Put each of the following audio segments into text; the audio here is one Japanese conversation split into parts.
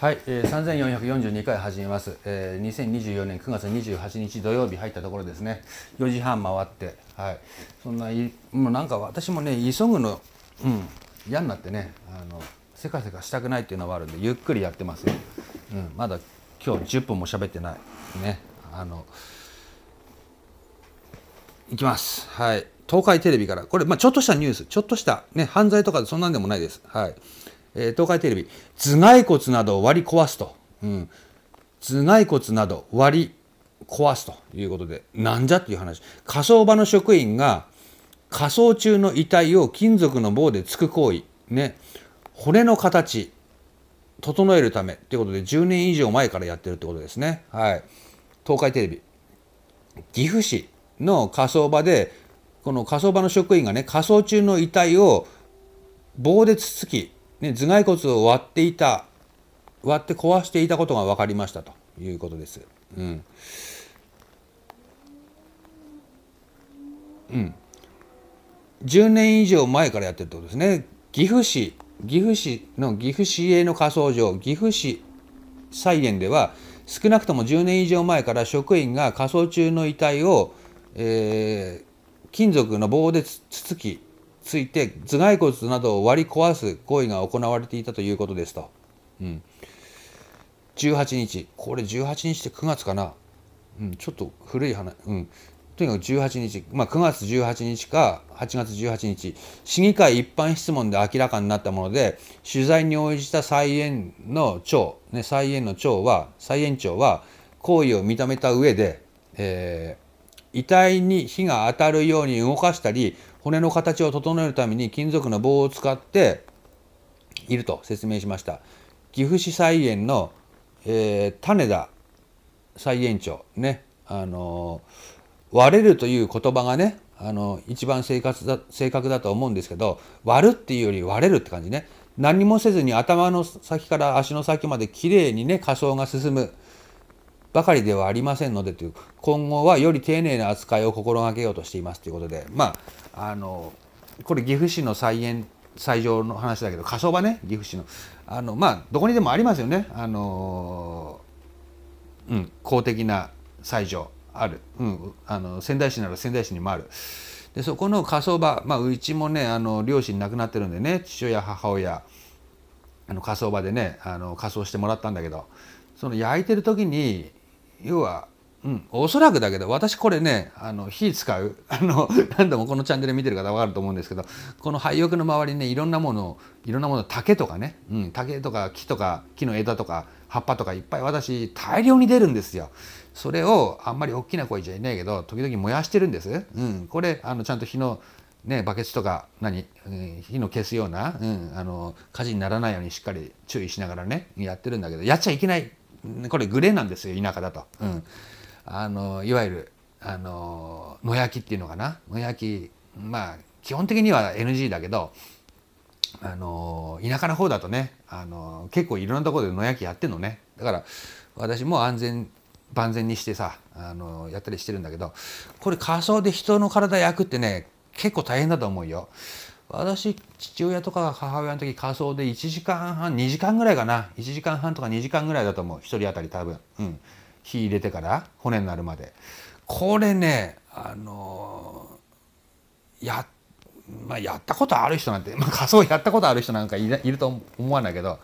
はい、えー、3442回始めます、えー、2024年9月28日土曜日入ったところですね4時半回ってはいそんなもうなんか私もね急ぐの、うん、嫌になってねあのせかせかしたくないっていうのはあるんでゆっくりやってますよ、うん、まだ今日10分も喋ってないねあのいきますはい東海テレビからこれ、まあ、ちょっとしたニュースちょっとした、ね、犯罪とかそんなんでもないですはいえー、東海テレビ、頭蓋骨などを割り壊すと、うん、頭蓋骨など割り壊すということで、なんじゃっていう話。火葬場の職員が火葬中の遺体を金属の棒で突く行為、ね、骨の形、整えるためということで、10年以上前からやってるってことですね。はい。東海テレビ。岐阜市の火葬場で、この火葬場の職員がね、火葬中の遺体を棒でつつき、ね、頭蓋骨を割っていた割って壊していたことが分かりましたということです。うん、うん、10年以上前からやってるってことですね。岐阜市岐阜市の岐阜市営の火葬場岐阜市再現では少なくとも10年以上前から職員が火葬中の遺体を、えー、金属の棒でつつきついて頭蓋骨などを割り壊す行為が行われていたということですと。うん、18日、これ18日って9月かな、うん、ちょっと古い話、うん、とにかく18日、まあ、9月18日か8月18日、市議会一般質問で明らかになったもので、取材に応じた再演の長、ね、再演の長は、再園長は、行為を認めた上で、えー、遺体に火が当たるように動かしたり骨の形を整えるために金属の棒を使っていると説明しました岐阜市菜園の、えー、種田菜園長ねあの割れるという言葉がねあの一番正確だ正確だと思うんですけど割るっていうより割れるって感じね何もせずに頭の先から足の先まで綺麗にね仮装が進むばかりではありませんのでという今後はより丁寧な扱いを心がけようとしていますということでまああのこれ岐阜市の再演最上の話だけど火葬場ね岐阜市のあのまあどこにでもありますよねあの、うん、公的な斎場ある、うん、あの仙台市なら仙台市にもあるでそこの火葬場、まあ、うちもねあの両親亡くなってるんでね父親母親あの火葬場でねあの火葬してもらったんだけどその焼いてる時に要は、うん、おそらくだけど私これねあの火使う あの何度もこのチャンネル見てる方分かると思うんですけどこの廃屋の周りにねいろんなものいろんなもの竹とかね、うん、竹とか木とか木の枝とか葉っぱとかいっぱい私大量に出るんですよ。それをあんまり大きな声じゃいないけど時々燃やしてるんです。うん、これあのちゃんと火のね、バケツとか何、うん、火の消すような、うん、あの火事にならないようにしっかり注意しながらねやってるんだけどやっちゃいけないこれグレーなんですよ田舎だと、うん、あのいわゆるあの野焼きっていうのかな野焼きまあ基本的には NG だけどあの田舎の方だとねあの結構いろんなところで野焼きやってんのねだから私も安全万全にしてさあのやったりしてるんだけどこれ仮装で人の体焼くってね結構大変だと思うよ。私父親とか母親の時仮装で1時間半2時間ぐらいかな1時間半とか2時間ぐらいだと思う1人当たり多分、うん、火入れてから骨になるまでこれねあのー、や,、まあ、やったことある人なんて、まあ、仮装やったことある人なんかいると思わないけど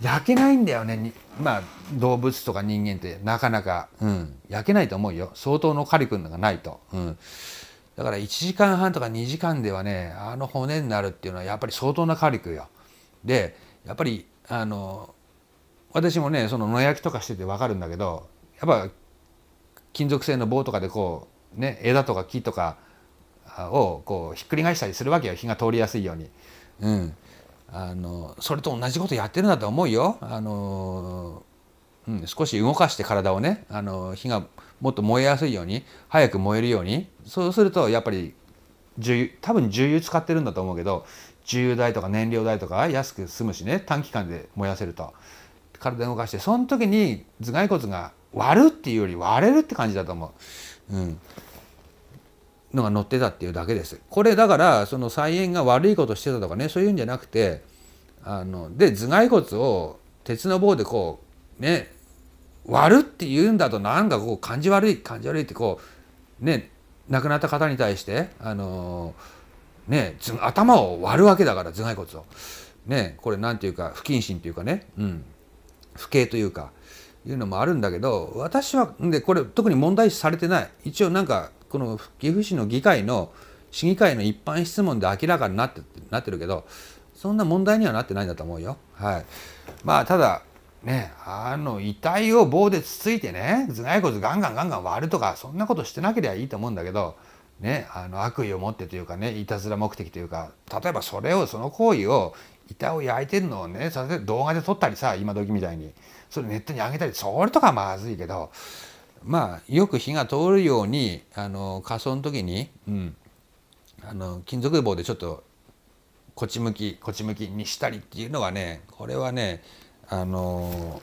焼けないんだよねまあ動物とか人間ってなかなか、うん、焼けないと思うよ相当の火力がないと。うんだから1時間半とか2時間ではねあの骨になるっていうのはやっぱり相当な火力よ。でやっぱりあの私もねその野焼きとかしてて分かるんだけどやっぱ金属製の棒とかでこうね枝とか木とかをこうひっくり返したりするわけよ火が通りやすいように。うん、あのそれと同じことやってるんだと思うよ。あのうん、少し動かして体をねあの火がもっと燃えやすいように早く燃えるようにそうするとやっぱり重油多分重油使ってるんだと思うけど重油代とか燃料代とか安く済むしね短期間で燃やせると体動かしてその時に頭蓋骨が割るっていうより割れるって感じだと思う。うんのが乗ってたっていうだけです。これだからその菜園が悪いことしてたとかねそういうんじゃなくてあので頭蓋骨を鉄の棒でこうね割るって言うんだとなんかこう感じ悪い感じ悪いってこうね亡くなった方に対してあのー、ね頭を割るわけだから頭蓋骨をねこれなんていうか不謹慎というかね、うん、不敬というかいうのもあるんだけど私はでこれ特に問題視されてない一応なんかこの岐阜市の議会の市議会の一般質問で明らかになってなってるけどそんな問題にはなってないんだと思うよ。はい、まあただね、あの遺体を棒でつついてね頭蓋骨ガンガンガンガン割るとかそんなことしてなければいいと思うんだけど、ね、あの悪意を持ってというかねいたずら目的というか例えばそれをその行為を遺体を焼いてるのをね動画で撮ったりさ今時みたいにそれネットに上げたりそれとかまずいけどまあよく火が通るようにあの火葬の時に、うん、あの金属棒でちょっとこっち向きこっち向きにしたりっていうのはねこれはねあの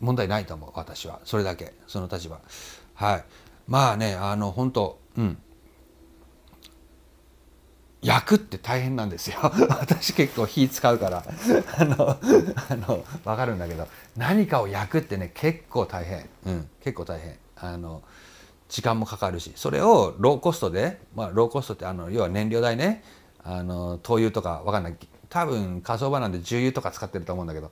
問題ないと思う私はそれだけその立場はいまあねあの本当うん焼くって大変なんですよ 私結構火使うから あのあの分かるんだけど何かを焼くってね結構大変、うん、結構大変あの時間もかかるしそれをローコストで、まあ、ローコストってあの要は燃料代ねあの灯油とか分かんない多分火葬場なんで重油とか使ってると思うんだけど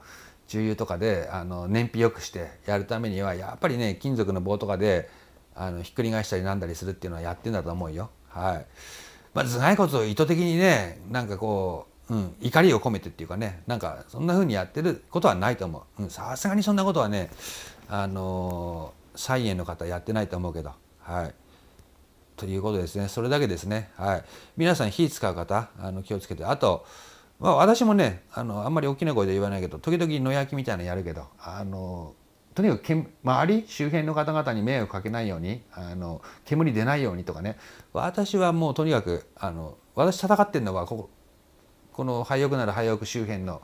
重油とかであの燃費良くしてやるためにはやっぱりね金属の棒とかであのひっくり返したりなんだりするっていうのはやってんだと思うよ。はいまあ、頭蓋骨を意図的にねなんかこう、うん、怒りを込めてっていうかねなんかそんな風にやってることはないと思うさすがにそんなことはねあの菜、園の方やってないと思うけどはいということですねそれだけですねはい皆さん火使う方あの気をつけてあとまあ、私もねあのあんまり大きな声で言わないけど時々野焼きみたいなのやるけどあのとにかくけ周り周辺の方々に迷惑かけないようにあの煙出ないようにとかね私はもうとにかくあの私戦ってるのはこここの廃屋なら廃屋周辺の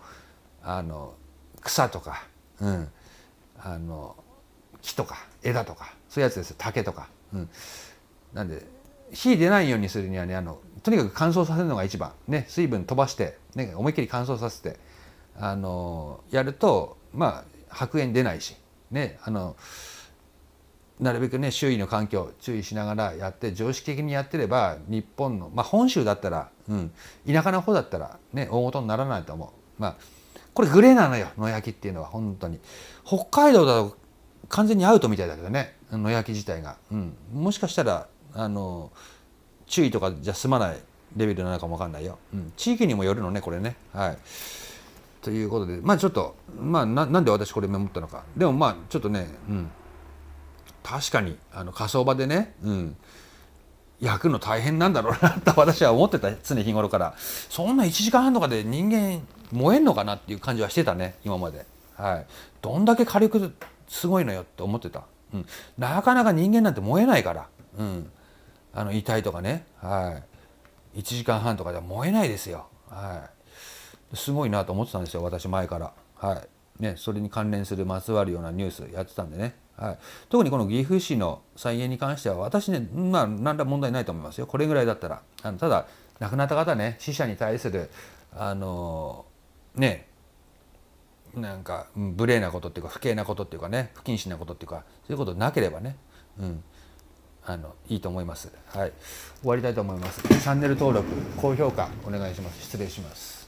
あの草とか、うん、あの木とか枝とかそういうやつです竹とか、うん、なんで火出ないようにするにはねあのとにかく乾燥させるのが一番、ね、水分飛ばして、ね、思いっきり乾燥させて、あのやると、まあ、白煙出ないし、ね、あのなるべくね周囲の環境注意しながらやって常識的にやってれば日本の、まあ、本州だったら、うん、田舎の方だったら、ね、大事にならないと思う。まあこれグレーなのよ野焼きっていうのは本当に北海道だと完全にアウトみたいだけどね野焼き自体が、うん、もしかしたらあのー注意とかじゃ済まないレベルなのかも分かんないよ、うん、地域にもよるのねこれねはいということでまあちょっとまあなんで私これメモったのかでもまあちょっとね、うん、確かにあの火葬場でね、うん、焼くの大変なんだろうなと私は思ってた常日頃からそんな1時間半とかで人間燃えんのかなっていう感じはしてたね今まで、はい、どんだけ火力すごいのよって思ってた、うん、なかなか人間なんて燃えないから、うん、あの遺体とかね、はい、1時間半とかでは燃えないですよ、はい、すごいなと思ってたんですよ私前から、はいね、それに関連するまつわるようなニュースやってたんでね、はい、特にこの岐阜市の再現に関しては私ね、まあ、何ら問題ないと思いますよこれぐらいだったらあのただ亡くなった方ね死者に対するあのー、ねなんか無礼なことっていうか不敬なことっていうかね不謹慎なことっていうかそういうことなければね、うん、あのいいと思います。はい、終わりたいと思います。チャンネル登録、高評価お願いします。失礼します。